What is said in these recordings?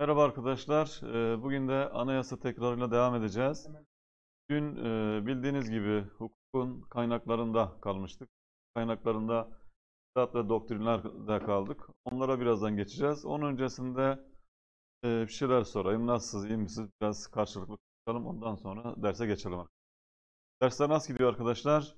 Merhaba arkadaşlar. Ee, bugün de anayasa tekrarıyla devam edeceğiz. Dün e, bildiğiniz gibi hukukun kaynaklarında kalmıştık. Kaynaklarında kitap ve doktrinlerde kaldık. Onlara birazdan geçeceğiz. Onun öncesinde e, bir şeyler sorayım. Nasılsınız, iyi misiniz? Biraz karşılıklı konuşalım. Ondan sonra derse geçelim. Dersler nasıl gidiyor arkadaşlar?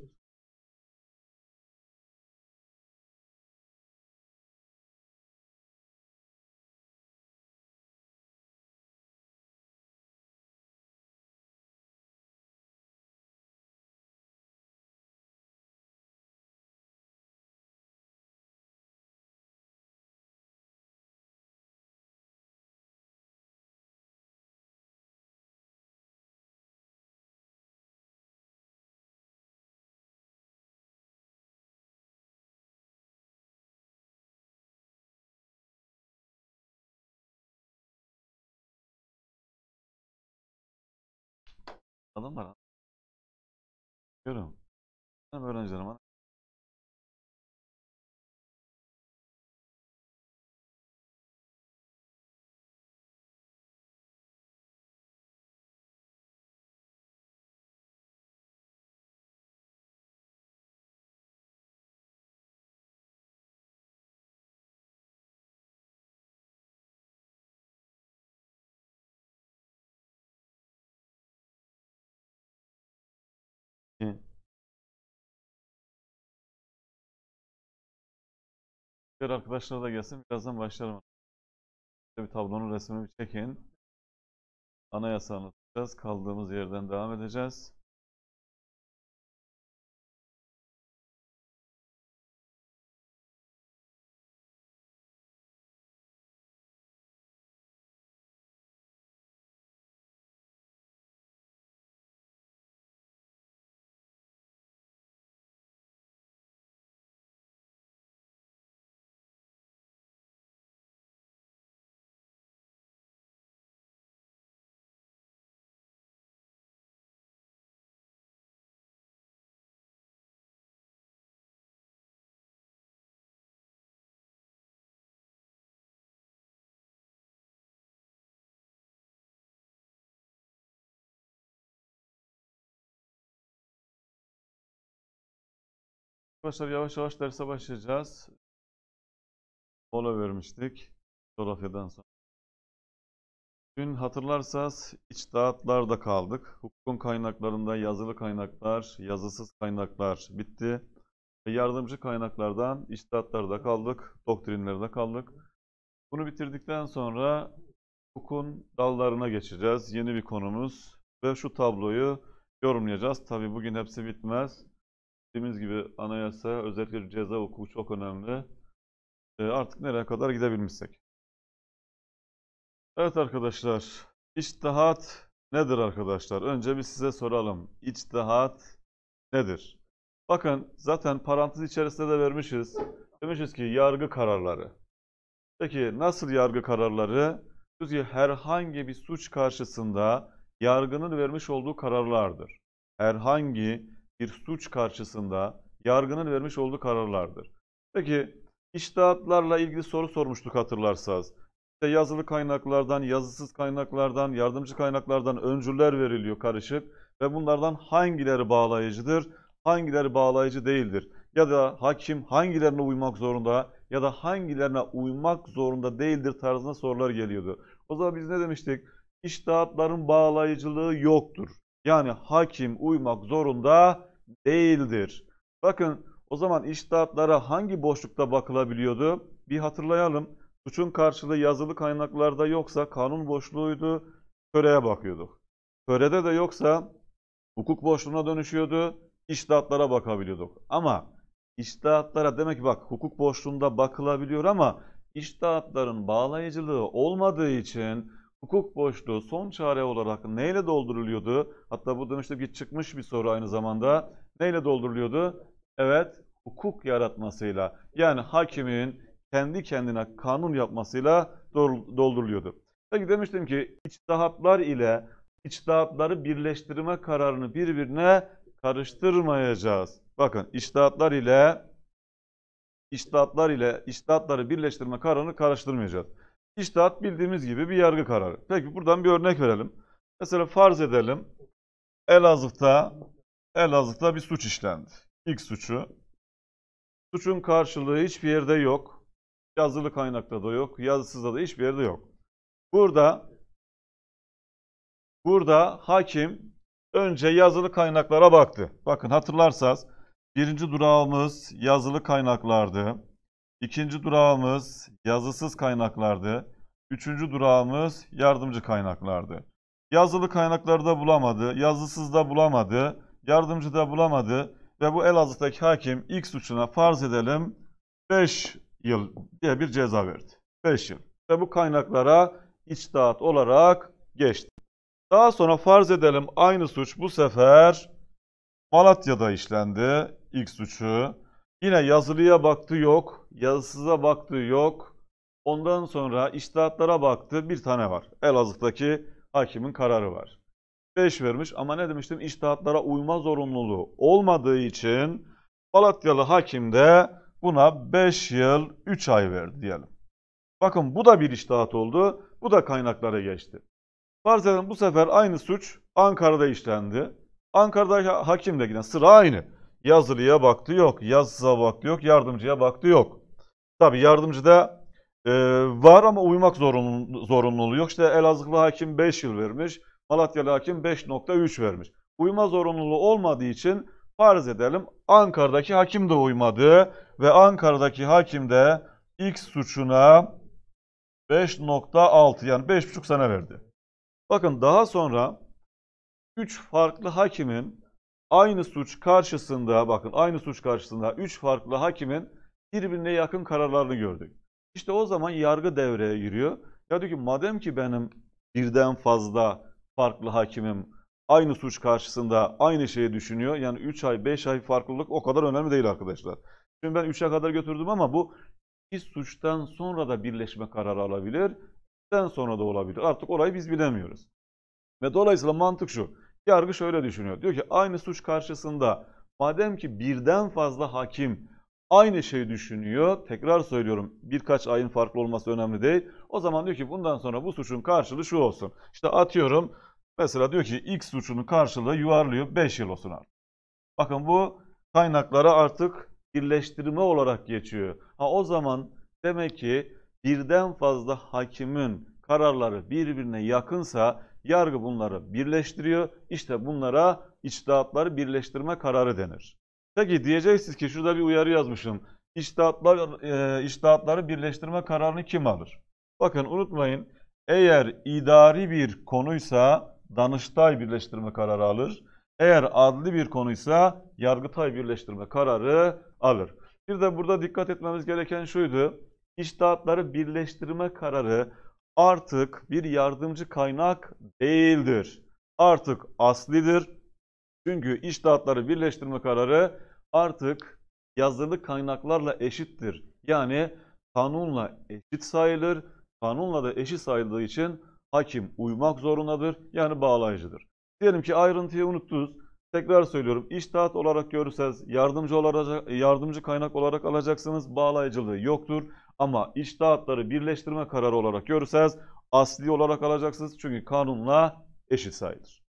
adam var. Görüyorum. Benim öğrencilerim var. Diğer arkadaşlar da gelsin. Birazdan başlarım. Bir tablonun resmini bir çekin. Anayasanı tutacağız. Kaldığımız yerden devam edeceğiz. Arkadaşlar yavaş yavaş derse başlayacağız. Mola vermiştik. Coğrafyadan sonra. Dün hatırlarsanız içtihatlarda kaldık. Hukukun kaynaklarında yazılı kaynaklar, yazısız kaynaklar bitti. yardımcı kaynaklardan içtihatlarda kaldık, doktrinlerde kaldık. Bunu bitirdikten sonra hukukun dallarına geçeceğiz. Yeni bir konumuz ve şu tabloyu yorumlayacağız. Tabi bugün hepsi bitmez. Dediğimiz gibi anayasa özellikle ceza hukuku çok önemli. E, artık nereye kadar gidebilmişsek. Evet arkadaşlar. içtihat nedir arkadaşlar? Önce bir size soralım. İçtihat nedir? Bakın zaten parantez içerisinde de vermişiz. Demişiz ki yargı kararları. Peki nasıl yargı kararları? Çünkü herhangi bir suç karşısında yargının vermiş olduğu kararlardır. Herhangi bir suç karşısında yargının vermiş olduğu kararlardır. Peki iştahatlarla ilgili soru sormuştuk hatırlarsanız. İşte yazılı kaynaklardan, yazısız kaynaklardan, yardımcı kaynaklardan öncüler veriliyor karışık ve bunlardan hangileri bağlayıcıdır, hangileri bağlayıcı değildir? Ya da hakim hangilerine uymak zorunda ya da hangilerine uymak zorunda değildir tarzında sorular geliyordu. O zaman biz ne demiştik? İştahatların bağlayıcılığı yoktur. Yani hakim uymak zorunda değildir. Bakın o zaman iştahatlara hangi boşlukta bakılabiliyordu? Bir hatırlayalım. Suçun karşılığı yazılı kaynaklarda yoksa kanun boşluğuydu. Köreye bakıyorduk. Körede de yoksa hukuk boşluğuna dönüşüyordu. İştahatlara bakabiliyorduk. Ama iştahatlara demek ki bak hukuk boşluğunda bakılabiliyor ama iştahatların bağlayıcılığı olmadığı için hukuk boşluğu son çare olarak neyle dolduruluyordu? Hatta bu dönüşte bir çıkmış bir soru aynı zamanda. Neyle dolduruluyordu? Evet, hukuk yaratmasıyla. Yani hakimin kendi kendine kanun yapmasıyla dolduruluyordu. Peki demiştim ki içtihatlar ile içtihatları birleştirme kararını birbirine karıştırmayacağız. Bakın içtihatlar ile içtihatlar ile içtihatları birleştirme kararını karıştırmayacağız. İçtihat bildiğimiz gibi bir yargı kararı. Peki buradan bir örnek verelim. Mesela farz edelim Elazığ'da Elazığ'da bir suç işlendi. İlk suçu. Suçun karşılığı hiçbir yerde yok. Yazılı kaynakta da yok. Yazısızda da hiçbir yerde yok. Burada burada hakim önce yazılı kaynaklara baktı. Bakın hatırlarsanız birinci durağımız yazılı kaynaklardı. İkinci durağımız yazısız kaynaklardı. Üçüncü durağımız yardımcı kaynaklardı. Yazılı kaynakları da bulamadı, yazısız da bulamadı, yardımcı da bulamadı ve bu Elazığ'daki hakim ilk suçuna farz edelim 5 yıl diye bir ceza verdi. 5 yıl. Ve bu kaynaklara içtihat olarak geçti. Daha sonra farz edelim aynı suç bu sefer Malatya'da işlendi ilk suçu. Yine yazılıya baktı yok yazısıza baktı yok. Ondan sonra iştahatlara baktı bir tane var. Elazığ'daki hakimin kararı var. 5 vermiş ama ne demiştim iştahatlara uyma zorunluluğu olmadığı için Balatyalı hakim de buna 5 yıl 3 ay verdi diyelim. Bakın bu da bir iştahat oldu. Bu da kaynaklara geçti. Farz edin bu sefer aynı suç Ankara'da işlendi. Ankara'da hakim de yine sıra aynı. Yazılıya baktı yok, yazsıza baktı yok, yardımcıya baktı yok. Tabi yardımcı da e, var ama uymak zorunlu, zorunluluğu yok. İşte Elazığlı hakim 5 yıl vermiş, Malatyalı hakim 5.3 vermiş. Uyma zorunluluğu olmadığı için farz edelim Ankara'daki hakim de uymadı ve Ankara'daki hakim de X suçuna 5.6 yani 5.5 sene verdi. Bakın daha sonra 3 farklı hakimin aynı suç karşısında bakın aynı suç karşısında 3 farklı hakimin birbirine yakın kararlarını gördük. İşte o zaman yargı devreye giriyor. Ya diyor ki madem ki benim birden fazla farklı hakimim aynı suç karşısında aynı şeyi düşünüyor. Yani 3 ay 5 ay farklılık o kadar önemli değil arkadaşlar. Şimdi ben 3'e kadar götürdüm ama bu bir suçtan sonra da birleşme kararı alabilir. Den sonra da olabilir. Artık orayı biz bilemiyoruz. Ve dolayısıyla mantık şu. Yargı şöyle düşünüyor. Diyor ki aynı suç karşısında madem ki birden fazla hakim Aynı şeyi düşünüyor. Tekrar söylüyorum birkaç ayın farklı olması önemli değil. O zaman diyor ki bundan sonra bu suçun karşılığı şu olsun. İşte atıyorum mesela diyor ki X suçunun karşılığı yuvarlıyor 5 yıl olsun artık. Bakın bu kaynaklara artık birleştirme olarak geçiyor. Ha o zaman demek ki birden fazla hakimin kararları birbirine yakınsa yargı bunları birleştiriyor. İşte bunlara içtihatları birleştirme kararı denir. Peki diyeceksiniz ki şurada bir uyarı yazmışım. İçtihatlar, e, içtihatları birleştirme kararını kim alır? Bakın unutmayın eğer idari bir konuysa Danıştay birleştirme kararı alır. Eğer adli bir konuysa Yargıtay birleştirme kararı alır. Bir de burada dikkat etmemiz gereken şuydu. İçtihatları birleştirme kararı artık bir yardımcı kaynak değildir. Artık aslidir çünkü iştahatları birleştirme kararı artık yazılı kaynaklarla eşittir. Yani kanunla eşit sayılır. Kanunla da eşit sayıldığı için hakim uymak zorundadır. Yani bağlayıcıdır. Diyelim ki ayrıntıyı unuttunuz. Tekrar söylüyorum. İştahat olarak görürseniz yardımcı olarak yardımcı kaynak olarak alacaksınız. Bağlayıcılığı yoktur. Ama iştahatları birleştirme kararı olarak görürseniz asli olarak alacaksınız. Çünkü kanunla eşit sayılır.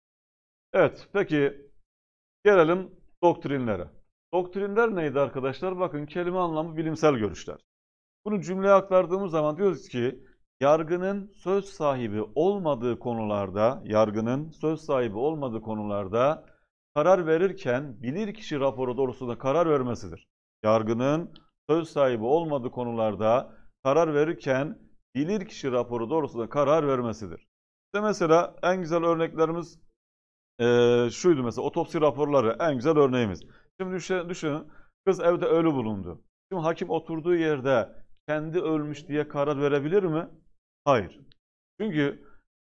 Evet, peki Gelelim doktrinlere. Doktrinler neydi arkadaşlar? Bakın kelime anlamı bilimsel görüşler. Bunu cümleye aktardığımız zaman diyoruz ki yargının söz sahibi olmadığı konularda, yargının söz sahibi olmadığı konularda karar verirken bilirkişi raporu doğrultusunda karar vermesidir. Yargının söz sahibi olmadığı konularda karar verirken bilirkişi raporu doğrusunda karar vermesidir. İşte mesela en güzel örneklerimiz e, şuydu mesela otopsi raporları en güzel örneğimiz. Şimdi düşün, düşünün kız evde ölü bulundu. Şimdi hakim oturduğu yerde kendi ölmüş diye karar verebilir mi? Hayır. Çünkü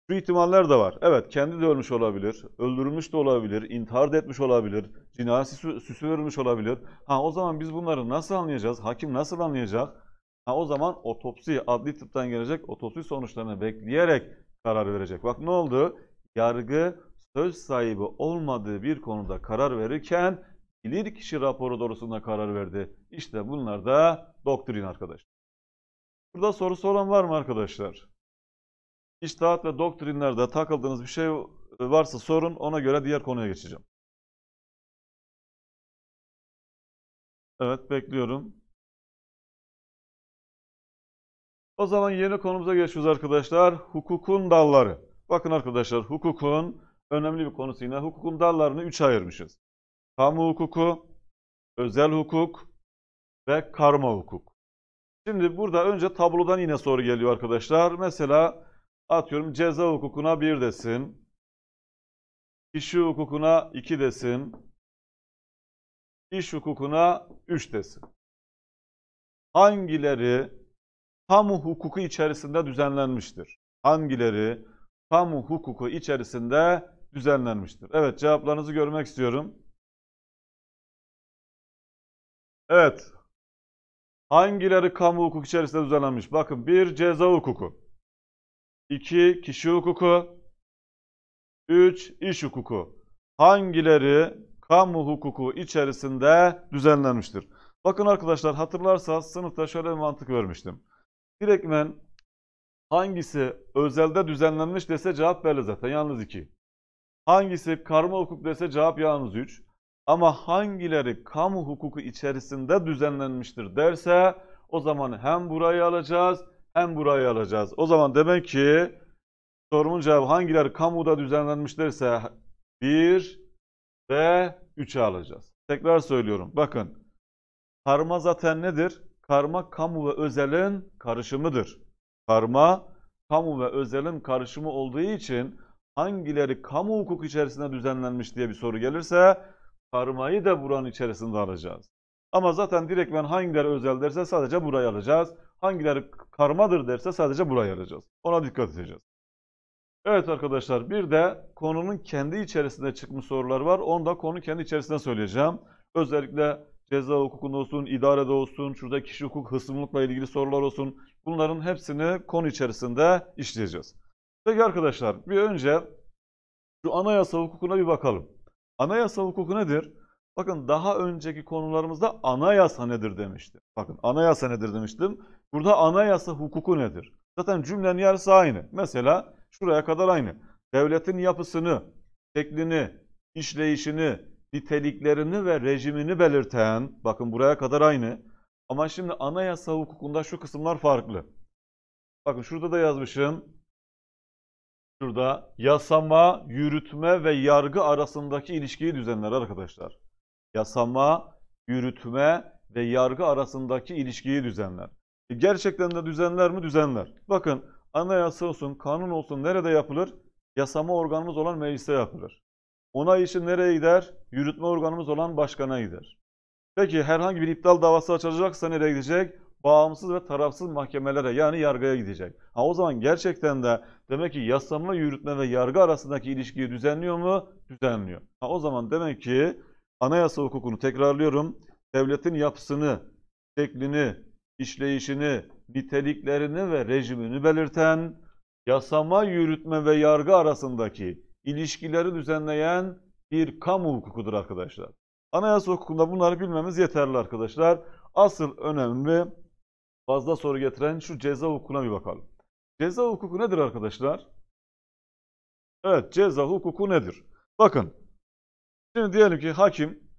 şu ihtimaller de var. Evet kendi de ölmüş olabilir, öldürülmüş de olabilir, intihar da etmiş olabilir, cinayet süsü, süsü verilmiş olabilir. Ha o zaman biz bunları nasıl anlayacağız? Hakim nasıl anlayacak? Ha o zaman otopsi, adli tıptan gelecek otopsi sonuçlarını bekleyerek karar verecek. Bak ne oldu? Yargı söz sahibi olmadığı bir konuda karar verirken bilir kişi raporu doğrusunda karar verdi. İşte bunlar da doktrin arkadaşlar. Burada sorusu olan var mı arkadaşlar? İçtihat ve doktrinlerde takıldığınız bir şey varsa sorun. Ona göre diğer konuya geçeceğim. Evet bekliyorum. O zaman yeni konumuza geçiyoruz arkadaşlar. Hukukun dalları. Bakın arkadaşlar hukukun önemli bir konusu yine. Hukukun dallarını üç ayırmışız. Kamu hukuku, özel hukuk ve karma hukuk. Şimdi burada önce tablodan yine soru geliyor arkadaşlar. Mesela atıyorum ceza hukukuna bir desin. Kişi hukukuna iki desin. İş hukukuna üç desin. Hangileri kamu hukuku içerisinde düzenlenmiştir? Hangileri kamu hukuku içerisinde düzenlenmiştir. Evet cevaplarınızı görmek istiyorum. Evet. Hangileri kamu hukuk içerisinde düzenlenmiş? Bakın bir ceza hukuku. iki kişi hukuku. üç iş hukuku. Hangileri kamu hukuku içerisinde düzenlenmiştir? Bakın arkadaşlar hatırlarsanız sınıfta şöyle bir mantık vermiştim. Direktmen hangisi özelde düzenlenmiş dese cevap belli zaten. Yalnız iki. Hangisi karma hukuk dese cevap yalnız 3. Ama hangileri kamu hukuku içerisinde düzenlenmiştir derse o zaman hem burayı alacağız hem burayı alacağız. O zaman demek ki sorunun cevabı hangileri kamuda düzenlenmiş derse 1 ve 3'e alacağız. Tekrar söylüyorum. Bakın karma zaten nedir? Karma kamu ve özelin karışımıdır. Karma kamu ve özelin karışımı olduğu için hangileri kamu hukuk içerisinde düzenlenmiş diye bir soru gelirse karmayı da buranın içerisinde alacağız. Ama zaten direkt ben hangileri özel derse sadece burayı alacağız. Hangileri karmadır derse sadece burayı alacağız. Ona dikkat edeceğiz. Evet arkadaşlar bir de konunun kendi içerisinde çıkmış sorular var. Onu da konu kendi içerisinde söyleyeceğim. Özellikle ceza hukukunda olsun, idarede olsun, şurada kişi hukuk hısımlıkla ilgili sorular olsun. Bunların hepsini konu içerisinde işleyeceğiz. Peki arkadaşlar bir önce şu anayasa hukukuna bir bakalım. Anayasa hukuku nedir? Bakın daha önceki konularımızda anayasa nedir demiştim. Bakın anayasa nedir demiştim. Burada anayasa hukuku nedir? Zaten cümlenin yarısı aynı. Mesela şuraya kadar aynı. Devletin yapısını, şeklini, işleyişini, niteliklerini ve rejimini belirten, bakın buraya kadar aynı. Ama şimdi anayasa hukukunda şu kısımlar farklı. Bakın şurada da yazmışım. Şurada yasama, yürütme ve yargı arasındaki ilişkiyi düzenler arkadaşlar. Yasama, yürütme ve yargı arasındaki ilişkiyi düzenler. E gerçekten de düzenler mi? Düzenler. Bakın anayasa olsun, kanun olsun nerede yapılır? Yasama organımız olan meclise yapılır. Onay için nereye gider? Yürütme organımız olan başkana gider. Peki herhangi bir iptal davası açılacaksa nereye gidecek? bağımsız ve tarafsız mahkemelere yani yargıya gidecek. Ha o zaman gerçekten de demek ki yasama, yürütme ve yargı arasındaki ilişkiyi düzenliyor mu? Düzenliyor. Ha o zaman demek ki anayasa hukukunu tekrarlıyorum. Devletin yapısını, şeklini, işleyişini, niteliklerini ve rejimini belirten yasama, yürütme ve yargı arasındaki ilişkileri düzenleyen bir kamu hukukudur arkadaşlar. Anayasa hukukunda bunları bilmemiz yeterli arkadaşlar. Asıl önemli fazla soru getiren şu ceza hukukuna bir bakalım. Ceza hukuku nedir arkadaşlar? Evet ceza hukuku nedir? Bakın şimdi diyelim ki hakim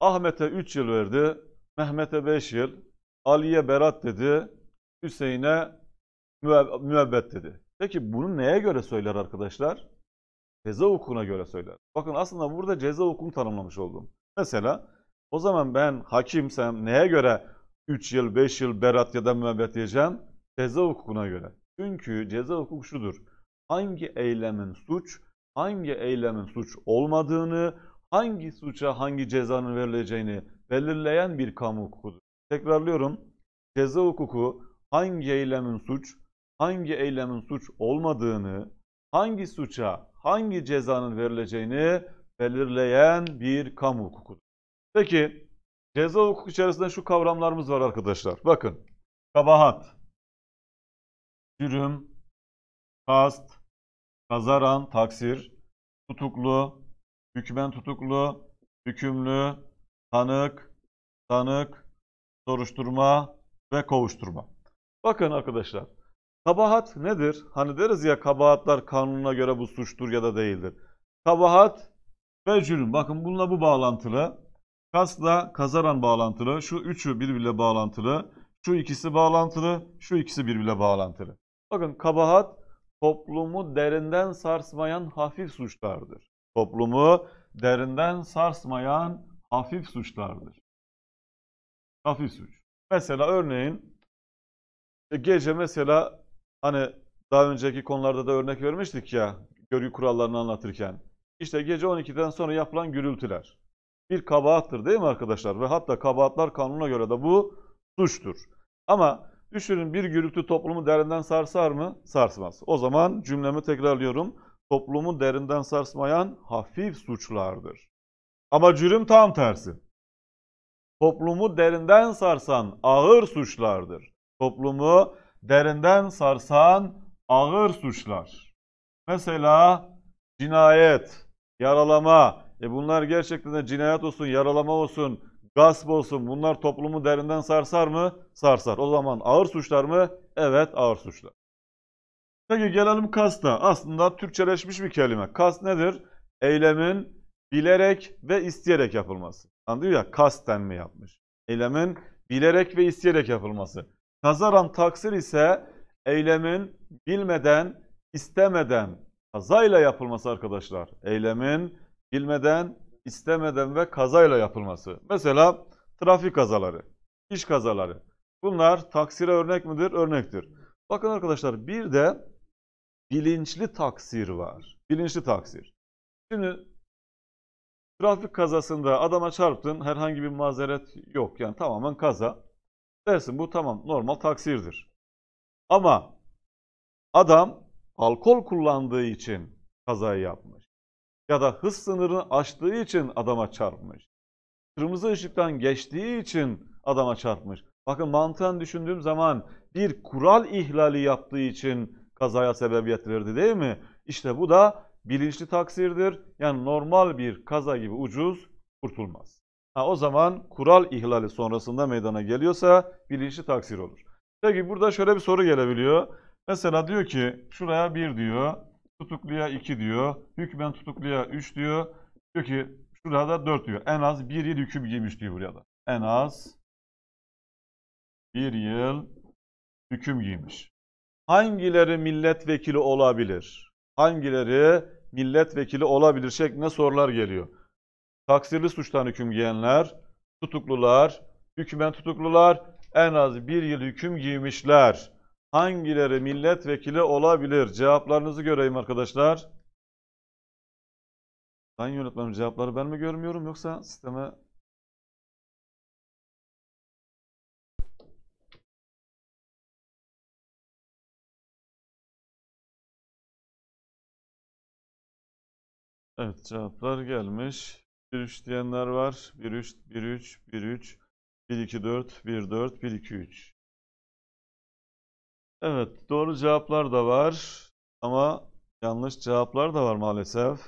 Ahmet'e 3 yıl verdi, Mehmet'e 5 yıl, Ali'ye berat dedi, Hüseyin'e müebbet dedi. Peki bunu neye göre söyler arkadaşlar? Ceza hukukuna göre söyler. Bakın aslında burada ceza hukukunu tanımlamış oldum. Mesela o zaman ben hakimsem neye göre 3 yıl, 5 yıl berat ya da müebbet yiyeceğim ceza hukukuna göre. Çünkü ceza hukuku şudur. Hangi eylemin suç, hangi eylemin suç olmadığını, hangi suça hangi cezanın verileceğini belirleyen bir kamu hukukudur. Tekrarlıyorum. Ceza hukuku hangi eylemin suç, hangi eylemin suç olmadığını, hangi suça hangi cezanın verileceğini belirleyen bir kamu hukukudur. Peki Ceza hukuku içerisinde şu kavramlarımız var arkadaşlar. Bakın. Kabahat, cürüm, kast, kazaran, taksir, tutuklu, hükümen tutuklu, hükümlü, tanık, tanık, soruşturma ve kovuşturma. Bakın arkadaşlar, kabahat nedir? Hani deriz ya kabahatlar kanununa göre bu suçtur ya da değildir. Kabahat ve cürüm. Bakın bununla bu bağlantılı. Kasla kazaran bağlantılı. Şu üçü birbirle bağlantılı. Şu ikisi bağlantılı. Şu ikisi birbirle bağlantılı. Bakın kabahat toplumu derinden sarsmayan hafif suçlardır. Toplumu derinden sarsmayan hafif suçlardır. Hafif suç. Mesela örneğin e, gece mesela hani daha önceki konularda da örnek vermiştik ya görgü kurallarını anlatırken. İşte gece 12'den sonra yapılan gürültüler bir kabahattır değil mi arkadaşlar? Ve hatta kabahatlar kanuna göre de bu suçtur. Ama düşünün bir gürültü toplumu derinden sarsar mı? Sarsmaz. O zaman cümlemi tekrarlıyorum. Toplumu derinden sarsmayan hafif suçlardır. Ama cürüm tam tersi. Toplumu derinden sarsan ağır suçlardır. Toplumu derinden sarsan ağır suçlar. Mesela cinayet, yaralama, e bunlar gerçekten de cinayet olsun, yaralama olsun, gasp olsun bunlar toplumu derinden sarsar mı? Sarsar. O zaman ağır suçlar mı? Evet ağır suçlar. Peki gelelim kasta. Aslında Türkçeleşmiş bir kelime. Kas nedir? Eylemin bilerek ve isteyerek yapılması. Anlıyor ya kasten mi yapmış? Eylemin bilerek ve isteyerek yapılması. Kazaran taksir ise eylemin bilmeden, istemeden, kazayla yapılması arkadaşlar. Eylemin bilmeden, istemeden ve kazayla yapılması. Mesela trafik kazaları, iş kazaları. Bunlar taksire örnek midir? Örnektir. Bakın arkadaşlar bir de bilinçli taksir var. Bilinçli taksir. Şimdi trafik kazasında adama çarptın herhangi bir mazeret yok. Yani tamamen kaza. Dersin bu tamam normal taksirdir. Ama adam alkol kullandığı için kazayı yapmış ya da hız sınırını aştığı için adama çarpmış. Kırmızı ışıktan geçtiği için adama çarpmış. Bakın mantığını düşündüğüm zaman bir kural ihlali yaptığı için kazaya sebebiyet verdi değil mi? İşte bu da bilinçli taksirdir. Yani normal bir kaza gibi ucuz kurtulmaz. Ha, o zaman kural ihlali sonrasında meydana geliyorsa bilinçli taksir olur. Peki burada şöyle bir soru gelebiliyor. Mesela diyor ki şuraya bir diyor. Tutukluya 2 diyor. Hükmen tutukluya 3 diyor. Diyor ki şurada 4 diyor. En az 1 yıl hüküm giymiş diyor buraya da. En az 1 yıl hüküm giymiş. Hangileri milletvekili olabilir? Hangileri milletvekili olabilir şeklinde sorular geliyor. Taksirli suçtan hüküm giyenler, tutuklular, hükmen tutuklular en az bir yıl hüküm giymişler hangileri milletvekili olabilir? Cevaplarınızı göreyim arkadaşlar. Sayın yönetmenim cevapları ben mi görmüyorum yoksa sisteme Evet cevaplar gelmiş. 1-3 diyenler var. 1-3, 1-3, 1-3, 1-2-4, 1-4, 1-2-3. Evet, doğru cevaplar da var ama yanlış cevaplar da var maalesef.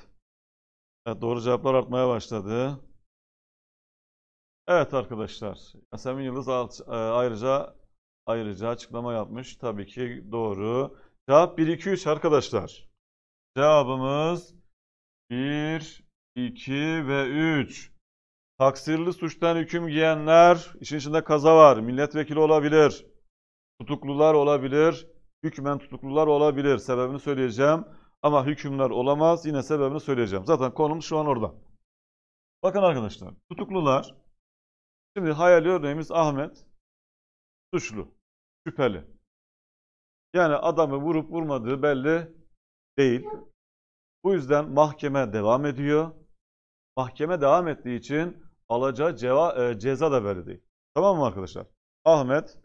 Evet, doğru cevaplar artmaya başladı. Evet arkadaşlar, Yasemin Yıldız e, ayrıca ayrıca açıklama yapmış. Tabii ki doğru. Cevap 1 2 3 arkadaşlar. Cevabımız 1 2 ve 3. Taksirli suçtan hüküm giyenler işin içinde kaza var. Milletvekili olabilir. Tutuklular olabilir, hükmen tutuklular olabilir. Sebebini söyleyeceğim ama hükümler olamaz. Yine sebebini söyleyeceğim. Zaten konum şu an orada. Bakın arkadaşlar, tutuklular. Şimdi hayali örneğimiz Ahmet. Suçlu, şüpheli. Yani adamı vurup vurmadığı belli değil. Bu yüzden mahkeme devam ediyor. Mahkeme devam ettiği için alacağı ceva, e, ceza da belli değil. Tamam mı arkadaşlar? Ahmet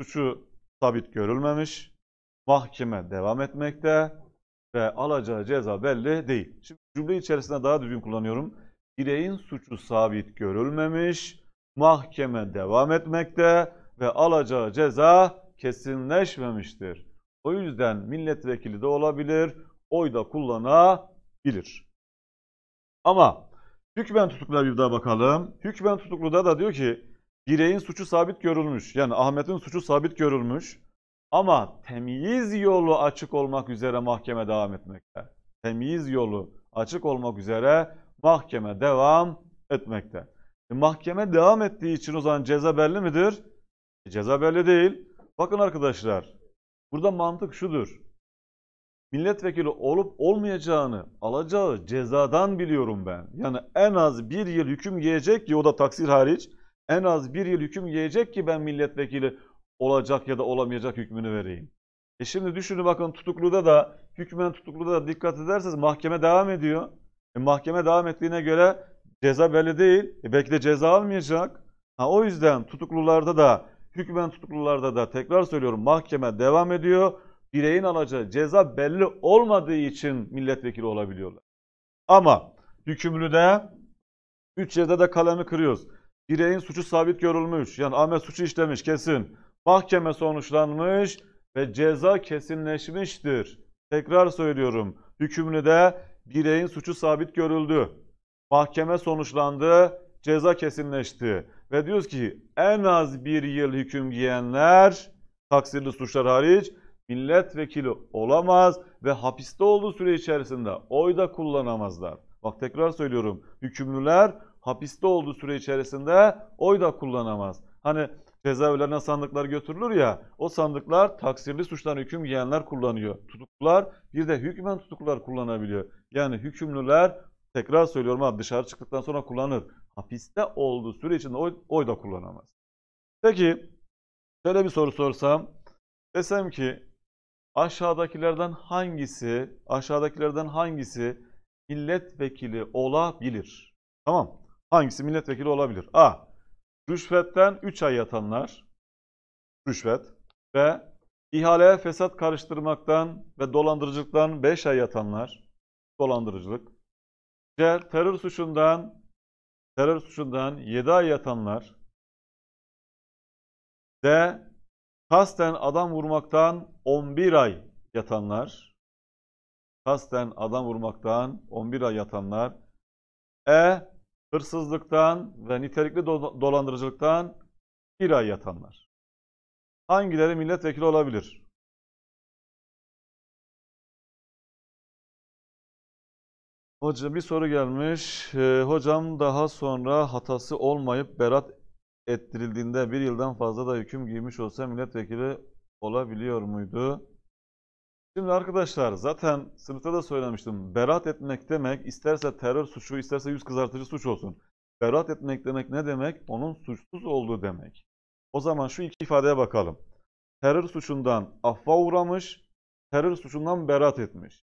Suçu sabit görülmemiş. Mahkeme devam etmekte ve alacağı ceza belli değil. Şimdi cümle içerisinde daha düzgün kullanıyorum. Bireyin suçu sabit görülmemiş. Mahkeme devam etmekte ve alacağı ceza kesinleşmemiştir. O yüzden milletvekili de olabilir, oy da kullanabilir. Ama hükmen tutukluya bir daha bakalım. Hükmen tutukluda da diyor ki bireyin suçu sabit görülmüş. Yani Ahmet'in suçu sabit görülmüş. Ama temyiz yolu açık olmak üzere mahkeme devam etmekte. Temyiz yolu açık olmak üzere mahkeme devam etmekte. E, mahkeme devam ettiği için o zaman ceza belli midir? E, ceza belli değil. Bakın arkadaşlar, burada mantık şudur. Milletvekili olup olmayacağını alacağı cezadan biliyorum ben. Yani en az bir yıl hüküm giyecek ki o da taksir hariç en az bir yıl hüküm yiyecek ki ben milletvekili olacak ya da olamayacak hükmünü vereyim. E şimdi düşünün bakın tutukluda da hükmen tutukluda da dikkat ederseniz mahkeme devam ediyor. E mahkeme devam ettiğine göre ceza belli değil. E belki de ceza almayacak. Ha, o yüzden tutuklularda da hükmen tutuklularda da tekrar söylüyorum mahkeme devam ediyor. Bireyin alacağı ceza belli olmadığı için milletvekili olabiliyorlar. Ama hükümlü de 3 yılda da kalemi kırıyoruz. Bireyin suçu sabit görülmüş. Yani Ahmet suçu işlemiş kesin. Mahkeme sonuçlanmış ve ceza kesinleşmiştir. Tekrar söylüyorum. Hükümlü de bireyin suçu sabit görüldü. Mahkeme sonuçlandı. Ceza kesinleşti. Ve diyoruz ki en az bir yıl hüküm giyenler taksirli suçlar hariç milletvekili olamaz ve hapiste olduğu süre içerisinde oy da kullanamazlar. Bak tekrar söylüyorum. Hükümlüler hapiste olduğu süre içerisinde oy da kullanamaz. Hani cezaevlerine sandıklar götürülür ya o sandıklar taksirli suçtan hüküm giyenler kullanıyor. Tutuklular bir de hükmen tutuklular kullanabiliyor. Yani hükümlüler tekrar söylüyorum abi dışarı çıktıktan sonra kullanır. Hapiste olduğu süre içinde oy, oy da kullanamaz. Peki şöyle bir soru sorsam desem ki aşağıdakilerden hangisi aşağıdakilerden hangisi milletvekili olabilir? Tamam. Hangisi milletvekili olabilir? A. Rüşvetten 3 ay yatanlar. Rüşvet. B. İhaleye fesat karıştırmaktan ve dolandırıcılıktan 5 ay yatanlar. Dolandırıcılık. C. Terör suçundan terör suçundan 7 ay yatanlar. D. Kasten adam vurmaktan 11 ay yatanlar. Kasten adam vurmaktan 11 ay yatanlar. E hırsızlıktan ve nitelikli dolandırıcılıktan bir ay yatanlar. Hangileri milletvekili olabilir? Hocam bir soru gelmiş. Ee, hocam daha sonra hatası olmayıp berat ettirildiğinde bir yıldan fazla da hüküm giymiş olsa milletvekili olabiliyor muydu? Şimdi arkadaşlar zaten sınıfta da söylemiştim. berat etmek demek isterse terör suçu isterse yüz kızartıcı suç olsun. berat etmek demek ne demek? Onun suçsuz olduğu demek. O zaman şu iki ifadeye bakalım. Terör suçundan affa uğramış, terör suçundan berat etmiş.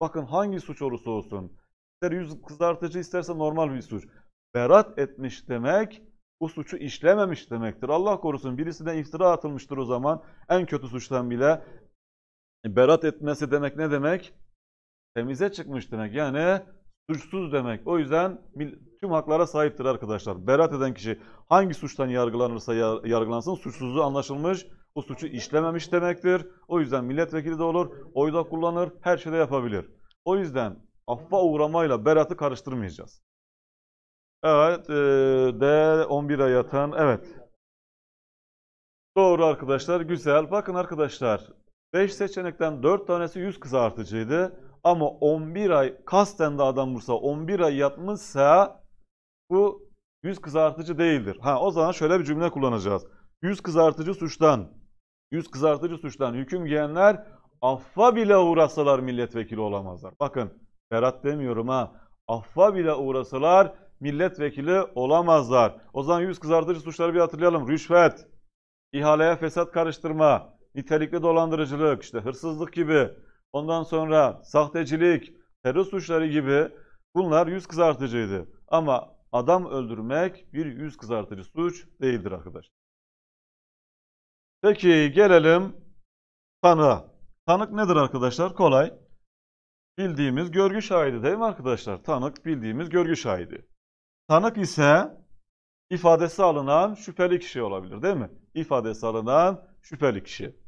Bakın hangi suç olursa olsun. İster yüz kızartıcı isterse normal bir suç. Berat etmiş demek bu suçu işlememiş demektir. Allah korusun birisine iftira atılmıştır o zaman en kötü suçtan bile e, berat etmesi demek ne demek? Temize çıkmış demek. Yani suçsuz demek. O yüzden tüm haklara sahiptir arkadaşlar. Berat eden kişi hangi suçtan yargılanırsa yargılansın suçsuzluğu anlaşılmış. O suçu işlememiş demektir. O yüzden milletvekili de olur, oy da kullanır, her şeyde yapabilir. O yüzden affa uğramayla beratı karıştırmayacağız. Evet, e, d 11 yatan, evet. Doğru arkadaşlar, güzel. Bakın arkadaşlar, 5 seçenekten 4 tanesi yüz kızartıcıydı. Ama 11 ay kasten de adam vursa 11 ay yatmışsa bu yüz kızartıcı değildir. Ha o zaman şöyle bir cümle kullanacağız. Yüz kızartıcı suçtan, yüz kızartıcı suçtan hüküm giyenler affa bile uğrasalar milletvekili olamazlar. Bakın Ferhat demiyorum ha. Affa bile uğrasalar milletvekili olamazlar. O zaman yüz kızartıcı suçları bir hatırlayalım. Rüşvet, ihaleye fesat karıştırma, nitelikli dolandırıcılık, işte hırsızlık gibi, ondan sonra sahtecilik, terör suçları gibi bunlar yüz kızartıcıydı. Ama adam öldürmek bir yüz kızartıcı suç değildir arkadaşlar. Peki gelelim tanığa. Tanık nedir arkadaşlar? Kolay. Bildiğimiz görgü şahidi değil mi arkadaşlar? Tanık bildiğimiz görgü şahidi. Tanık ise ifadesi alınan şüpheli kişi olabilir değil mi? İfadesi alınan şüpheli kişi.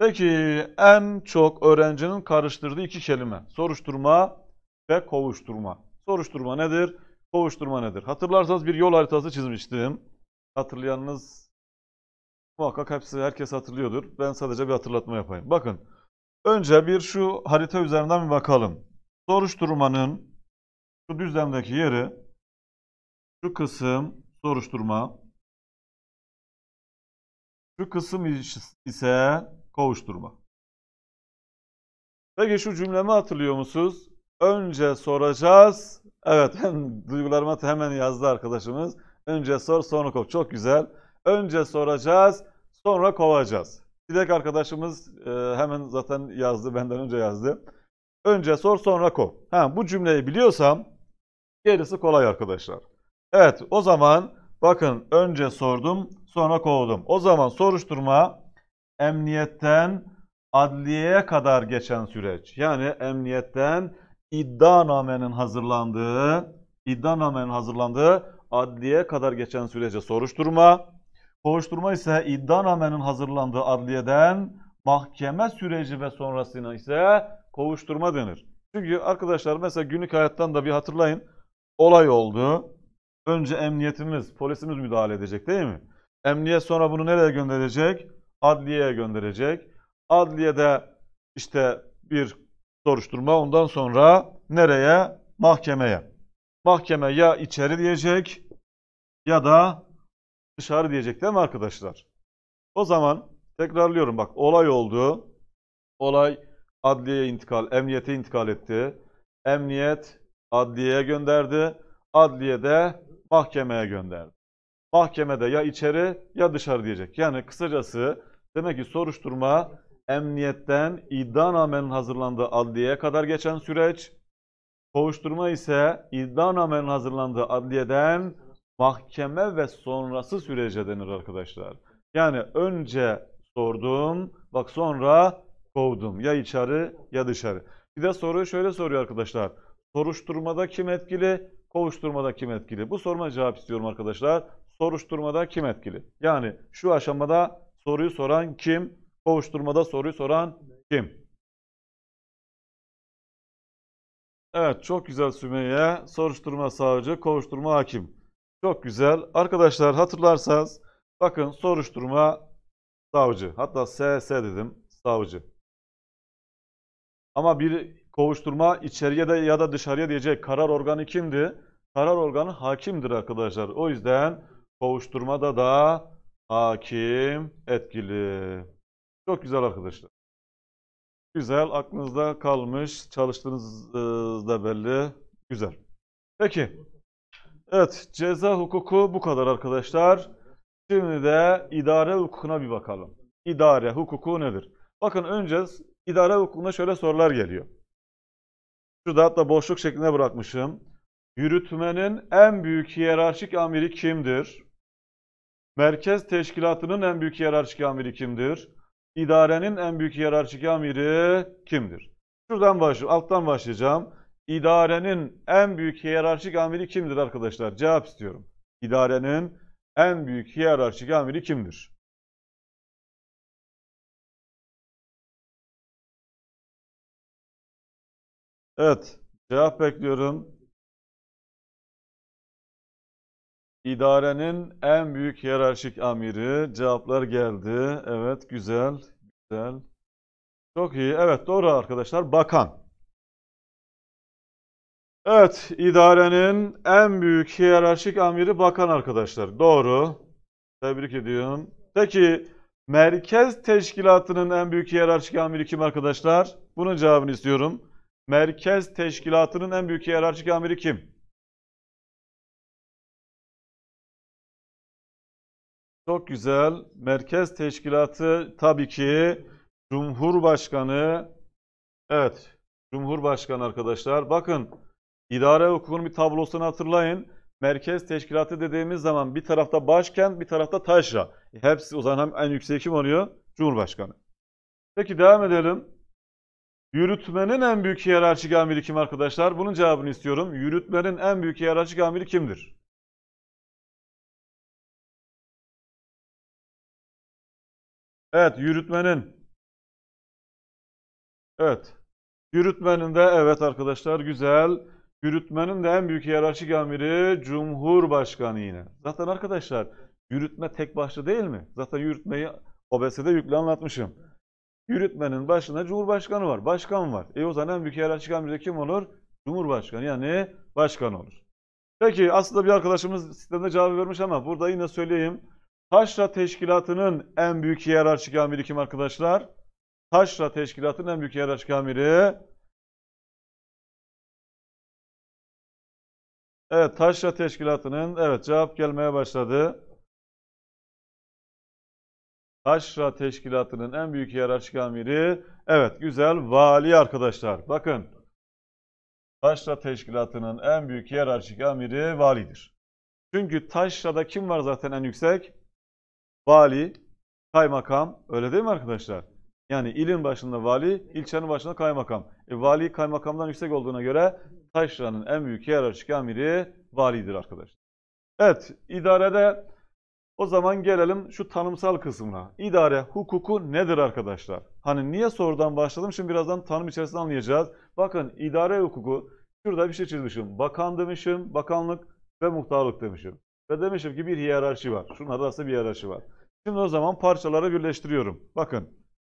Peki en çok öğrencinin karıştırdığı iki kelime. Soruşturma ve kovuşturma. Soruşturma nedir? Kovuşturma nedir? Hatırlarsanız bir yol haritası çizmiştim. Hatırlayanınız muhakkak hepsi herkes hatırlıyordur. Ben sadece bir hatırlatma yapayım. Bakın önce bir şu harita üzerinden bir bakalım. Soruşturmanın şu düzlemdeki yeri şu kısım soruşturma şu kısım ise kavuşturma. Peki şu cümlemi hatırlıyor musunuz? Önce soracağız. Evet hem duygularıma hemen yazdı arkadaşımız. Önce sor sonra kov. Çok güzel. Önce soracağız sonra kovacağız. Dilek arkadaşımız e, hemen zaten yazdı benden önce yazdı. Önce sor sonra kov. Ha, bu cümleyi biliyorsam gerisi kolay arkadaşlar. Evet o zaman bakın önce sordum sonra kovdum. O zaman soruşturma emniyetten adliyeye kadar geçen süreç. Yani emniyetten iddianamenin hazırlandığı, iddianamenin hazırlandığı adliyeye kadar geçen sürece soruşturma. Kovuşturma ise iddianamenin hazırlandığı adliyeden mahkeme süreci ve sonrasına ise kovuşturma denir. Çünkü arkadaşlar mesela günlük hayattan da bir hatırlayın. Olay oldu. Önce emniyetimiz, polisimiz müdahale edecek değil mi? Emniyet sonra bunu nereye gönderecek? adliyeye gönderecek. Adliyede işte bir soruşturma ondan sonra nereye? Mahkemeye. Mahkeme ya içeri diyecek ya da dışarı diyecek değil mi arkadaşlar? O zaman tekrarlıyorum bak olay oldu. Olay adliyeye intikal, emniyete intikal etti. Emniyet adliyeye gönderdi. Adliyede mahkemeye gönderdi. Mahkemede ya içeri ya dışarı diyecek. Yani kısacası Demek ki soruşturma emniyetten iddianamenin hazırlandığı adliyeye kadar geçen süreç. Kovuşturma ise iddianamenin hazırlandığı adliyeden mahkeme ve sonrası sürece denir arkadaşlar. Yani önce sordum, bak sonra kovdum. Ya içeri ya dışarı. Bir de soruyu şöyle soruyor arkadaşlar. Soruşturmada kim etkili, kovuşturmada kim etkili? Bu soruma cevap istiyorum arkadaşlar. Soruşturmada kim etkili? Yani şu aşamada Soruyu soran kim? Kovuşturmada soruyu soran kim? Evet çok güzel Sümeyye. Soruşturma savcı, kovuşturma hakim. Çok güzel. Arkadaşlar hatırlarsanız bakın soruşturma savcı. Hatta SS dedim savcı. Ama bir kovuşturma içeriye de ya da dışarıya diyecek karar organı kimdi? Karar organı hakimdir arkadaşlar. O yüzden kovuşturmada da hakim, etkili. Çok güzel arkadaşlar. Güzel, aklınızda kalmış, çalıştığınız e, da belli. Güzel. Peki. Evet, ceza hukuku bu kadar arkadaşlar. Şimdi de idare hukukuna bir bakalım. İdare hukuku nedir? Bakın önce idare hukukunda şöyle sorular geliyor. Şurada hatta boşluk şeklinde bırakmışım. Yürütmenin en büyük hiyerarşik amiri kimdir? Merkez teşkilatının en büyük hiyerarşik amiri kimdir? İdarenin en büyük hiyerarşik amiri kimdir? Şuradan başlayacağım, alttan başlayacağım. İdarenin en büyük hiyerarşik amiri kimdir arkadaşlar? Cevap istiyorum. İdarenin en büyük hiyerarşik amiri kimdir? Evet, cevap bekliyorum. İdarenin en büyük hiyerarşik amiri. Cevaplar geldi. Evet güzel. Güzel. Çok iyi. Evet doğru arkadaşlar. Bakan. Evet, idarenin en büyük hiyerarşik amiri bakan arkadaşlar. Doğru. Tebrik ediyorum. Peki, merkez teşkilatının en büyük hiyerarşik amiri kim arkadaşlar? Bunun cevabını istiyorum. Merkez teşkilatının en büyük hiyerarşik amiri kim? Çok güzel. Merkez Teşkilatı tabii ki Cumhurbaşkanı evet Cumhurbaşkanı arkadaşlar. Bakın idare hukukunun bir tablosunu hatırlayın. Merkez Teşkilatı dediğimiz zaman bir tarafta başkent bir tarafta taşra. E, hepsi o zaman en yüksek kim oluyor? Cumhurbaşkanı. Peki devam edelim. Yürütmenin en büyük hiyerarşik amiri kim arkadaşlar? Bunun cevabını istiyorum. Yürütmenin en büyük hiyerarşik amiri kimdir? Evet, yürütmenin. Evet. Yürütmenin de evet arkadaşlar güzel. Yürütmenin de en büyük hiyerarşik amiri Cumhurbaşkanı yine. Zaten arkadaşlar yürütme tek başlı değil mi? Zaten yürütmeyi OBS'de yüklü anlatmışım. Yürütmenin başında Cumhurbaşkanı var, başkan var. E o zaman en büyük hiyerarşik amiri de kim olur? Cumhurbaşkanı yani başkan olur. Peki aslında bir arkadaşımız sistemde cevabı vermiş ama burada yine söyleyeyim. Taşra Teşkilatı'nın en büyük hiyerarşik amiri kim arkadaşlar? Taşra Teşkilatı'nın en büyük hiyerarşik amiri. Evet Taşra Teşkilatı'nın evet cevap gelmeye başladı. Taşra Teşkilatı'nın en büyük hiyerarşik amiri. Evet güzel vali arkadaşlar. Bakın Taşra Teşkilatı'nın en büyük hiyerarşik amiri validir. Çünkü Taşra'da kim var zaten en yüksek? vali, kaymakam. Öyle değil mi arkadaşlar? Yani ilin başında vali, ilçenin başında kaymakam. E, vali kaymakamdan yüksek olduğuna göre taşranın en büyük hiyerarşik amiri validir arkadaşlar. Evet, idarede o zaman gelelim şu tanımsal kısmına. İdare hukuku nedir arkadaşlar? Hani niye sorudan başladım? Şimdi birazdan tanım içerisinde anlayacağız. Bakın idare hukuku, şurada bir şey çizmişim. Bakan demişim, bakanlık ve muhtarlık demişim. Ve demişim ki bir hiyerarşi var. Şunun arasında bir hiyerarşi var. Şimdi o zaman parçaları birleştiriyorum. Bakın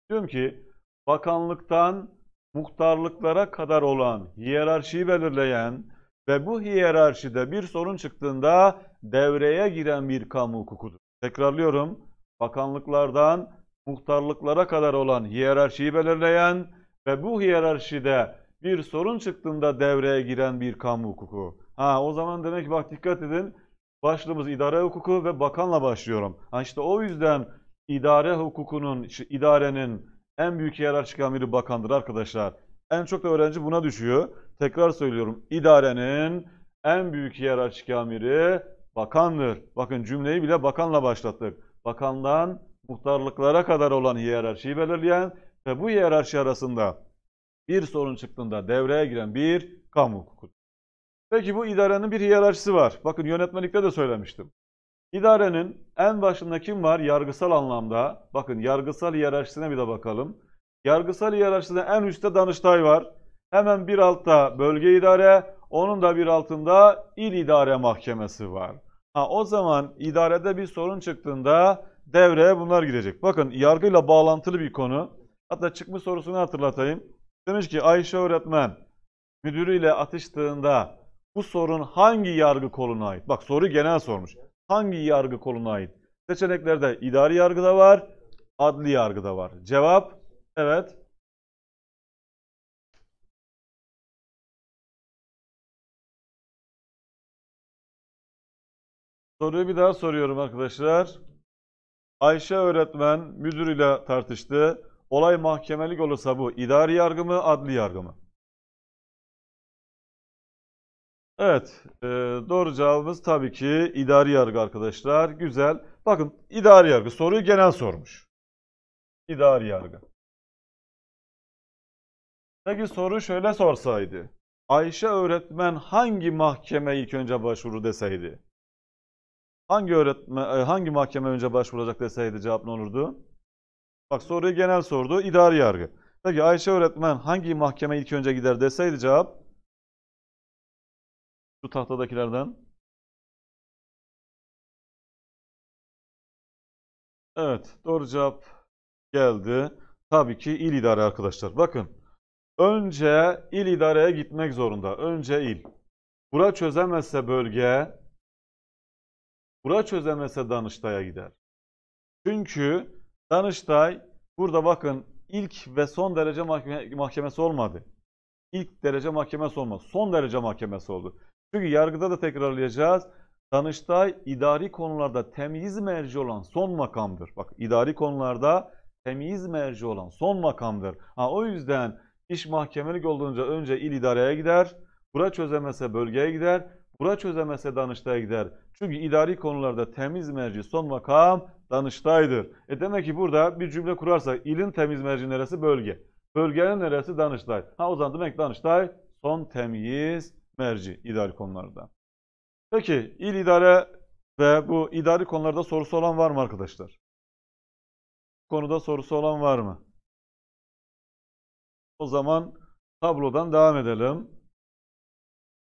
diyorum ki bakanlıktan muhtarlıklara kadar olan hiyerarşiyi belirleyen ve bu hiyerarşide bir sorun çıktığında devreye giren bir kamu hukukudur. Tekrarlıyorum. Bakanlıklardan muhtarlıklara kadar olan hiyerarşiyi belirleyen ve bu hiyerarşide bir sorun çıktığında devreye giren bir kamu hukuku. Ha o zaman demek ki bak dikkat edin Başlığımız idare hukuku ve bakanla başlıyorum. Yani işte o yüzden idare hukukunun, işte idarenin en büyük yarar çıkan biri bakandır arkadaşlar. En çok da öğrenci buna düşüyor. Tekrar söylüyorum. İdarenin en büyük yarar çıkan biri bakandır. Bakın cümleyi bile bakanla başlattık. Bakandan muhtarlıklara kadar olan hiyerarşiyi belirleyen ve bu hiyerarşi arasında bir sorun çıktığında devreye giren bir kamu hukuku. Peki bu idarenin bir hiyerarşisi var. Bakın yönetmelikte de söylemiştim. İdarenin en başında kim var? Yargısal anlamda. Bakın yargısal hiyerarşisine bir de bakalım. Yargısal hiyerarşisinde en üstte Danıştay var. Hemen bir altta bölge idare, onun da bir altında il idare mahkemesi var. Ha, o zaman idarede bir sorun çıktığında devreye bunlar girecek. Bakın yargıyla bağlantılı bir konu. Hatta çıkmış sorusunu hatırlatayım. Demiş ki Ayşe öğretmen müdürüyle atıştığında bu sorun hangi yargı koluna ait? Bak soru genel sormuş. Hangi yargı koluna ait? Seçeneklerde idari yargıda var, adli yargıda var. Cevap evet. Soruyu bir daha soruyorum arkadaşlar. Ayşe öğretmen müdür ile tartıştı. Olay mahkemelik olursa bu idari yargı mı, adli yargı mı? Evet, e, doğru cevabımız tabii ki idari yargı arkadaşlar. Güzel. Bakın idari yargı soruyu genel sormuş. İdari yargı. Peki soru şöyle sorsaydı. Ayşe öğretmen hangi mahkeme ilk önce başvuru deseydi? Hangi öğretmen e, hangi mahkeme önce başvuracak deseydi cevap ne olurdu? Bak soruyu genel sordu. İdari yargı. Peki Ayşe öğretmen hangi mahkeme ilk önce gider deseydi cevap şu tahtadakilerden. Evet doğru cevap geldi. Tabii ki il idare arkadaşlar. Bakın önce il idareye gitmek zorunda. Önce il. Bura çözemezse bölge, bura çözemezse Danıştay'a gider. Çünkü Danıştay burada bakın ilk ve son derece mahkemesi olmadı. İlk derece mahkemesi olmadı. Son derece mahkemesi oldu. Çünkü yargıda da tekrarlayacağız. Danıştay idari konularda temyiz merci olan son makamdır. Bak idari konularda temyiz merci olan son makamdır. Ha, o yüzden iş mahkemelik olduğunca önce il idareye gider. Bura çözemese bölgeye gider. Bura çözemese Danıştay'a gider. Çünkü idari konularda temiz merci son makam Danıştay'dır. E demek ki burada bir cümle kurarsak ilin temiz merci neresi? Bölge. Bölgenin neresi? Danıştay. Ha o zaman demek Danıştay son temyiz merci idari konularda. Peki il idare ve bu idari konularda sorusu olan var mı arkadaşlar? Bu konuda sorusu olan var mı? O zaman tablodan devam edelim.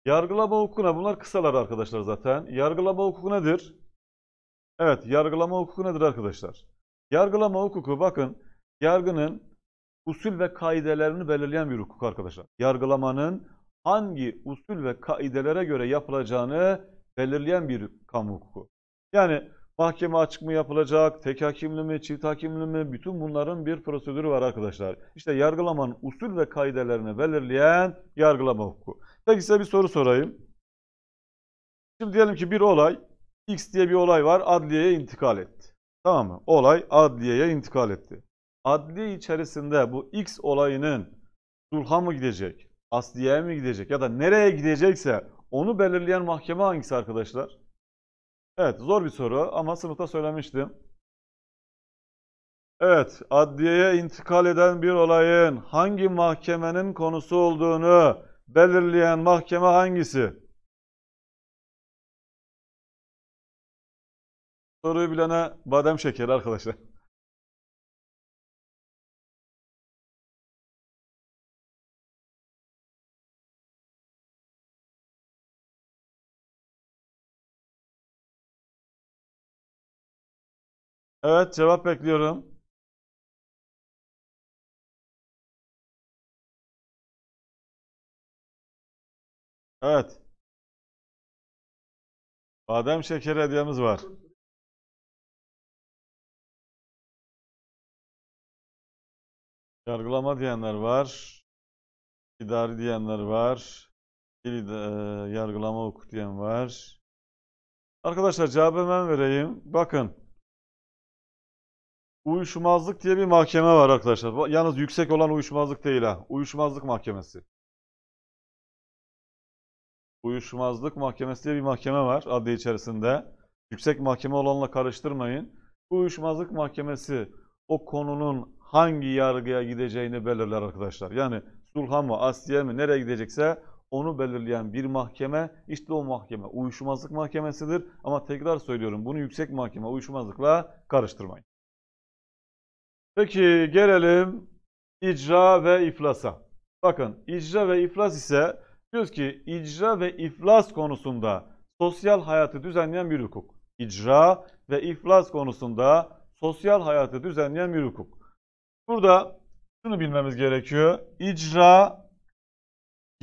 Yargılama hukukuna, bunlar kısalar arkadaşlar zaten. Yargılama hukuku nedir? Evet, yargılama hukuku nedir arkadaşlar? Yargılama hukuku bakın, yargının usul ve kaidelerini belirleyen bir hukuk arkadaşlar. Yargılamanın hangi usul ve kaidelere göre yapılacağını belirleyen bir kamu hukuku. Yani mahkeme açık mı yapılacak, tek hakimli mi, çift hakimli mi bütün bunların bir prosedürü var arkadaşlar. İşte yargılamanın usul ve kaidelerini belirleyen yargılama hukuku. Peki size bir soru sorayım. Şimdi diyelim ki bir olay, X diye bir olay var, adliyeye intikal etti. Tamam mı? Olay adliyeye intikal etti. Adliye içerisinde bu X olayının sulha mı gidecek, Asliye'ye mi gidecek ya da nereye gidecekse onu belirleyen mahkeme hangisi arkadaşlar? Evet zor bir soru ama sınıfta söylemiştim. Evet adliyeye intikal eden bir olayın hangi mahkemenin konusu olduğunu belirleyen mahkeme hangisi? Soruyu bilene badem şekeri arkadaşlar. Evet cevap bekliyorum. Evet. Badem şeker hediyemiz var. Yargılama diyenler var. İdari diyenler var. Bir e, yargılama hukuk diyen var. Arkadaşlar cevabı ben vereyim. Bakın. Uyuşmazlık diye bir mahkeme var arkadaşlar. Yalnız yüksek olan uyuşmazlık değil ha. Uyuşmazlık mahkemesi. Uyuşmazlık mahkemesi diye bir mahkeme var adli içerisinde. Yüksek mahkeme olanla karıştırmayın. Uyuşmazlık mahkemesi o konunun hangi yargıya gideceğini belirler arkadaşlar. Yani sulha mı, asliye mi, nereye gidecekse onu belirleyen bir mahkeme işte o mahkeme uyuşmazlık mahkemesidir. Ama tekrar söylüyorum bunu yüksek mahkeme uyuşmazlıkla karıştırmayın. Peki gelelim icra ve iflasa. Bakın icra ve iflas ise diyoruz ki icra ve iflas konusunda sosyal hayatı düzenleyen bir hukuk. İcra ve iflas konusunda sosyal hayatı düzenleyen bir hukuk. Burada şunu bilmemiz gerekiyor. İcra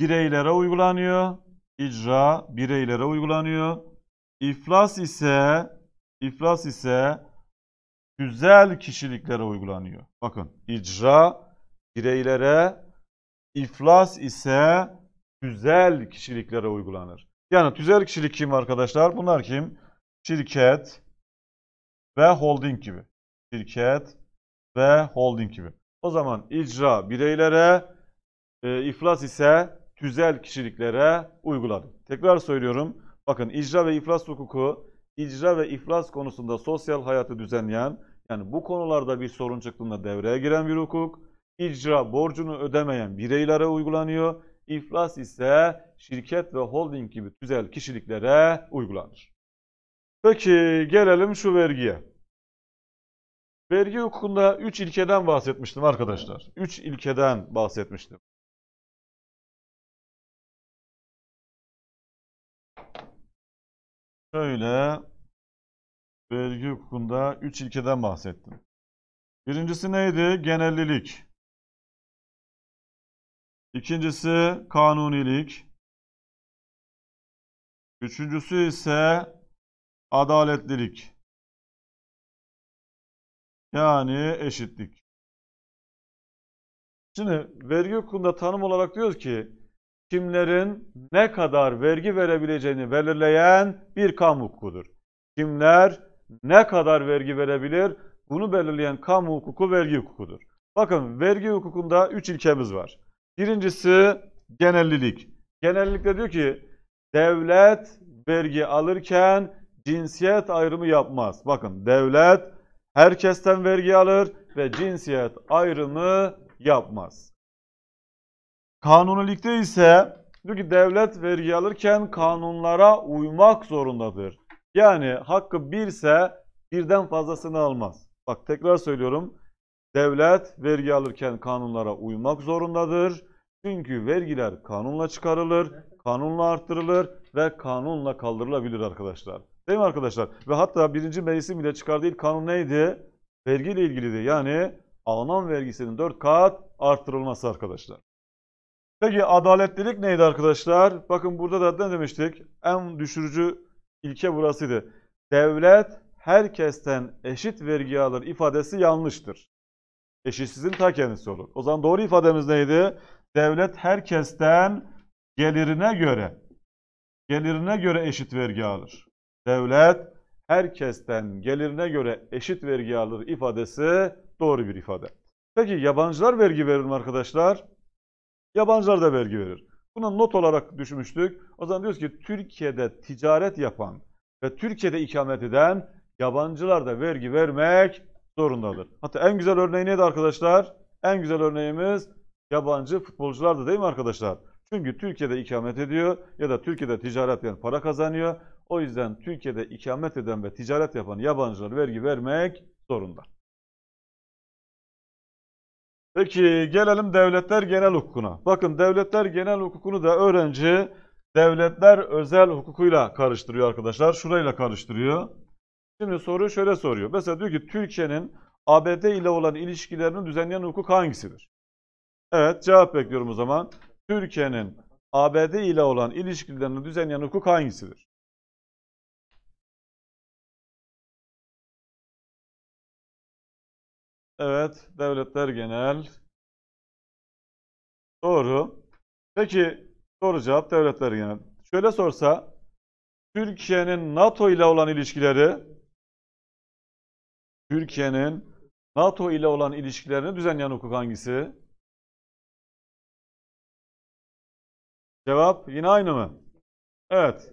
bireylere uygulanıyor. İcra bireylere uygulanıyor. İflas ise iflas ise güzel kişiliklere uygulanıyor. Bakın icra bireylere, iflas ise güzel kişiliklere uygulanır. Yani güzel kişilik kim arkadaşlar? Bunlar kim? Şirket ve holding gibi. Şirket ve holding gibi. O zaman icra bireylere, e, iflas ise güzel kişiliklere uygulanır. Tekrar söylüyorum. Bakın icra ve iflas hukuku icra ve iflas konusunda sosyal hayatı düzenleyen, yani bu konularda bir sorun çıktığında devreye giren bir hukuk, icra borcunu ödemeyen bireylere uygulanıyor, iflas ise şirket ve holding gibi tüzel kişiliklere uygulanır. Peki gelelim şu vergiye. Vergi hukukunda 3 ilkeden bahsetmiştim arkadaşlar. 3 ilkeden bahsetmiştim. Şöyle vergi hukukunda 3 ilkeden bahsettim. Birincisi neydi? Genellilik. İkincisi kanunilik. Üçüncüsü ise adaletlilik. Yani eşitlik. Şimdi vergi hukukunda tanım olarak diyor ki kimlerin ne kadar vergi verebileceğini belirleyen bir kamu hukukudur. Kimler ne kadar vergi verebilir? Bunu belirleyen kamu hukuku vergi hukukudur. Bakın vergi hukukunda 3 ilkemiz var. Birincisi genellilik. Genellikle diyor ki devlet vergi alırken cinsiyet ayrımı yapmaz. Bakın devlet herkesten vergi alır ve cinsiyet ayrımı yapmaz. Kanunilikte ise diyor ki devlet vergi alırken kanunlara uymak zorundadır. Yani hakkı birse birden fazlasını almaz. Bak tekrar söylüyorum. Devlet vergi alırken kanunlara uymak zorundadır. Çünkü vergiler kanunla çıkarılır, kanunla arttırılır ve kanunla kaldırılabilir arkadaşlar. Değil mi arkadaşlar? Ve hatta birinci meclisin bile çıkardığı ilk kanun neydi? Vergiyle ilgiliydi. Yani alınan vergisinin dört kat arttırılması arkadaşlar. Peki adaletlilik neydi arkadaşlar? Bakın burada da ne demiştik? En düşürücü ilke burasıydı. Devlet herkesten eşit vergi alır ifadesi yanlıştır. Eşitsizin ta kendisi olur. O zaman doğru ifademiz neydi? Devlet herkesten gelirine göre gelirine göre eşit vergi alır. Devlet herkesten gelirine göre eşit vergi alır ifadesi doğru bir ifade. Peki yabancılar vergi verir mi arkadaşlar? Yabancılar da vergi verir. Buna not olarak düşmüştük. O zaman diyoruz ki Türkiye'de ticaret yapan ve Türkiye'de ikamet eden yabancılar da vergi vermek zorundadır. Hatta en güzel örneği neydi arkadaşlar? En güzel örneğimiz yabancı futbolcular da değil mi arkadaşlar? Çünkü Türkiye'de ikamet ediyor ya da Türkiye'de ticaret yapan para kazanıyor. O yüzden Türkiye'de ikamet eden ve ticaret yapan yabancılar vergi vermek zorunda. Peki gelelim devletler genel hukukuna. Bakın devletler genel hukukunu da öğrenci devletler özel hukukuyla karıştırıyor arkadaşlar. Şurayla karıştırıyor. Şimdi soruyu şöyle soruyor. Mesela diyor ki Türkiye'nin ABD ile olan ilişkilerini düzenleyen hukuk hangisidir? Evet cevap bekliyorum o zaman. Türkiye'nin ABD ile olan ilişkilerini düzenleyen hukuk hangisidir? Evet, devletler genel. Doğru. Peki, doğru cevap devletler genel. Şöyle sorsa, Türkiye'nin NATO ile olan ilişkileri, Türkiye'nin NATO ile olan ilişkilerini düzenleyen hukuk hangisi? Cevap yine aynı mı? Evet.